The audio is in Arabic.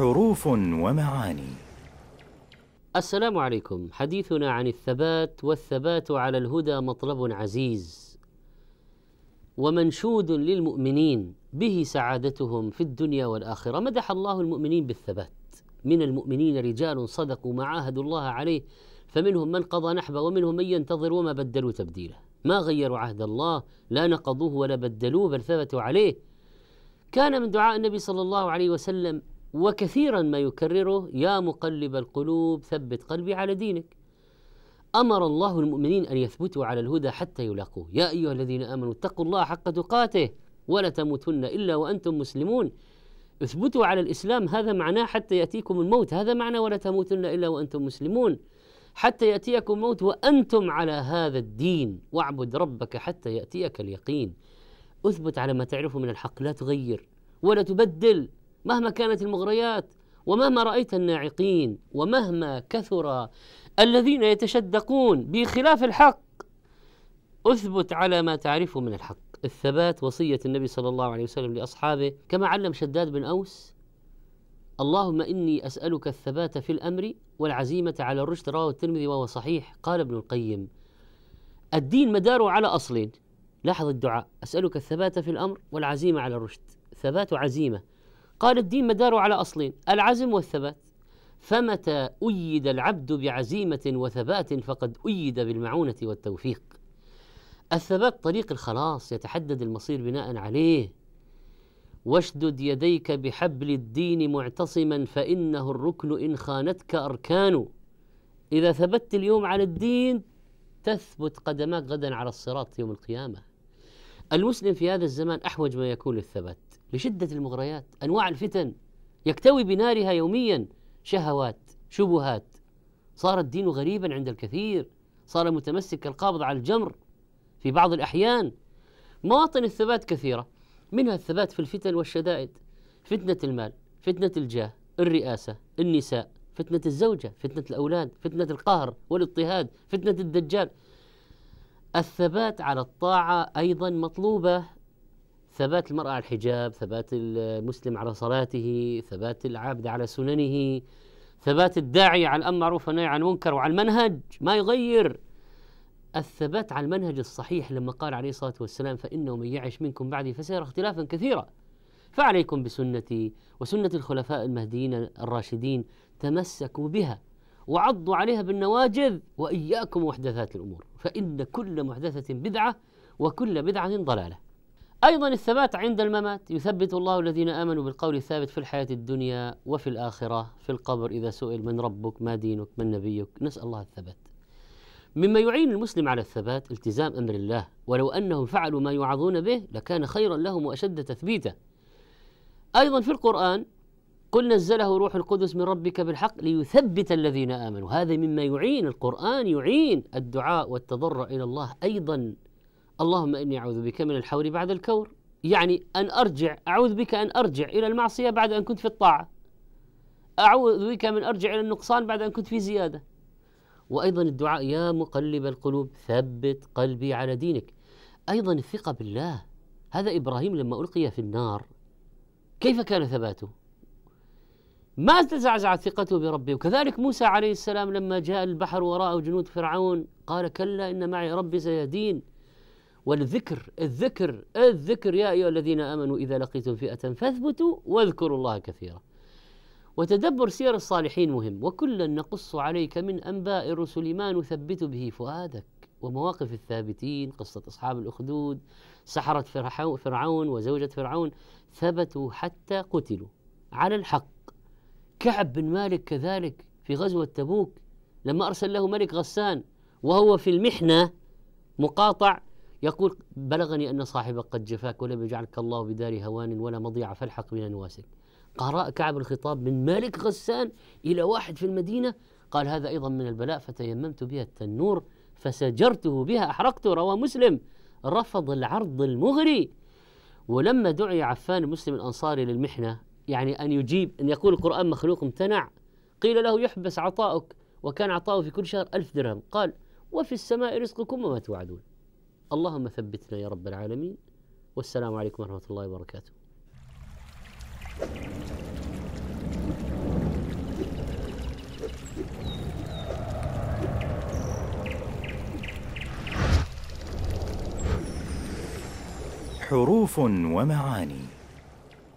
حروف ومعاني السلام عليكم حديثنا عن الثبات والثبات على الهدى مطلب عزيز ومنشود للمؤمنين به سعادتهم في الدنيا والاخره مدح الله المؤمنين بالثبات من المؤمنين رجال صدقوا ما عاهدوا الله عليه فمنهم من قضى نحبه ومنهم من ينتظر وما بدلوا تبديله ما غيروا عهد الله لا نقضوه ولا بدلوه بل ثبتوا عليه كان من دعاء النبي صلى الله عليه وسلم وكثيرا ما يكرره يا مقلب القلوب ثبت قلبي على دينك امر الله المؤمنين ان يثبتوا على الهدى حتى يلاقوه يا ايها الذين امنوا اتقوا الله حق تقاته ولا تموتن الا وانتم مسلمون اثبتوا على الاسلام هذا معناه حتى ياتيكم الموت هذا معنى ولا تموتن الا وانتم مسلمون حتى ياتيكم الموت وانتم على هذا الدين واعبد ربك حتى ياتيك اليقين اثبت على ما تعرفه من الحق لا تغير ولا تبدل مهما كانت المغريات ومهما رأيت الناعقين ومهما كثر الذين يتشدقون بخلاف الحق اثبت على ما تعرفه من الحق الثبات وصية النبي صلى الله عليه وسلم لأصحابه كما علم شداد بن أوس اللهم إني أسألك الثبات في الأمر والعزيمة على الرشد رواه الترمذي وهو صحيح قال ابن القيم الدين مداره على أصلين لاحظ الدعاء أسألك الثبات في الأمر والعزيمة على الرشد ثبات وعزيمة قال الدين مدار على أصلين العزم والثبات فمتى أيد العبد بعزيمة وثبات فقد أيد بالمعونة والتوفيق الثبات طريق الخلاص يتحدد المصير بناء عليه واشدد يديك بحبل الدين معتصما فإنه الركن إن خانتك أركانه إذا ثبت اليوم على الدين تثبت قدماك غدا على الصراط يوم القيامة المسلم في هذا الزمان أحوج ما يكون للثبات لشدة المغريات أنواع الفتن يكتوي بنارها يوميا شهوات شبهات صار الدين غريبا عند الكثير صار متمسك القابض على الجمر في بعض الأحيان مواطن الثبات كثيرة منها الثبات في الفتن والشدائد فتنة المال فتنة الجاه الرئاسة النساء فتنة الزوجة فتنة الأولاد فتنة القهر والاضطهاد فتنة الدجال الثبات على الطاعة أيضا مطلوبة ثبات المرأة على الحجاب ثبات المسلم على صلاته ثبات العابد على سننه ثبات الداعي على الأمر معروف والنهي عن المنكر وعلى المنهج ما يغير الثبات على المنهج الصحيح لما قال عليه الصلاة والسلام فإنه من يعش منكم بعدي فسيرى اختلافا كثيرا فعليكم بسنتي وسنة الخلفاء المهديين الراشدين تمسكوا بها وعضوا عليها بالنواجذ وإياكم محدثات الأمور فإن كل محدثة بدعة وكل بدعة ضلالة أيضا الثبات عند الممات يثبت الله الذين آمنوا بالقول الثابت في الحياة الدنيا وفي الآخرة في القبر إذا سئل من ربك ما دينك من نبيك نسأل الله الثبات مما يعين المسلم على الثبات التزام أمر الله ولو أنهم فعلوا ما يوعظون به لكان خيرا لهم وأشد تثبيتا أيضا في القرآن قل نزله روح القدس من ربك بالحق ليثبت الذين آمنوا هذا مما يعين القرآن يعين الدعاء والتضرع إلى الله أيضا اللهم إني أعوذ بك من الحور بعد الكور يعني أن أرجع أعوذ بك أن أرجع إلى المعصية بعد أن كنت في الطاعة أعوذ بك من أرجع إلى النقصان بعد أن كنت في زيادة وأيضا الدعاء يا مقلب القلوب ثبت قلبي على دينك أيضا الثقة بالله هذا إبراهيم لما ألقي في النار كيف كان ثباته ما تزعزعت ثقته بربه وكذلك موسى عليه السلام لما جاء البحر وراءه جنود فرعون قال كلا إن معي ربي سيهدين والذكر الذكر الذكر يا أيها الذين آمنوا إذا لقيتم فئة فاثبتوا واذكروا الله كثيرا وتدبر سير الصالحين مهم وكلا نقص عليك من أنباء الرسل ما نثبت به فؤادك ومواقف الثابتين قصة أصحاب الأخدود سحرة فرعون وزوجة فرعون ثبتوا حتى قتلوا على الحق كعب بن مالك كذلك في غزوة تبوك لما أرسل له ملك غسان وهو في المحنة مقاطع يقول بلغني أن صاحبك قد جفاك ولم يجعلك الله بدار هوان ولا مضيع فالحق بنا أنواسك قراء كعب الخطاب من مالك غسان إلى واحد في المدينة قال هذا أيضا من البلاء فتيممت بها التنور فسجرته بها أحرقته روى مسلم رفض العرض المغري ولما دعي عفان مسلم الأنصاري للمحنة يعني أن يجيب أن يقول القرآن مخلوق امتنع قيل له يحبس عطاؤك وكان عطاؤه في كل شهر ألف درهم قال وفي السماء رزقكم وما توعدون اللهم ثبتنا يا رب العالمين والسلام عليكم ورحمة الله وبركاته حروف ومعاني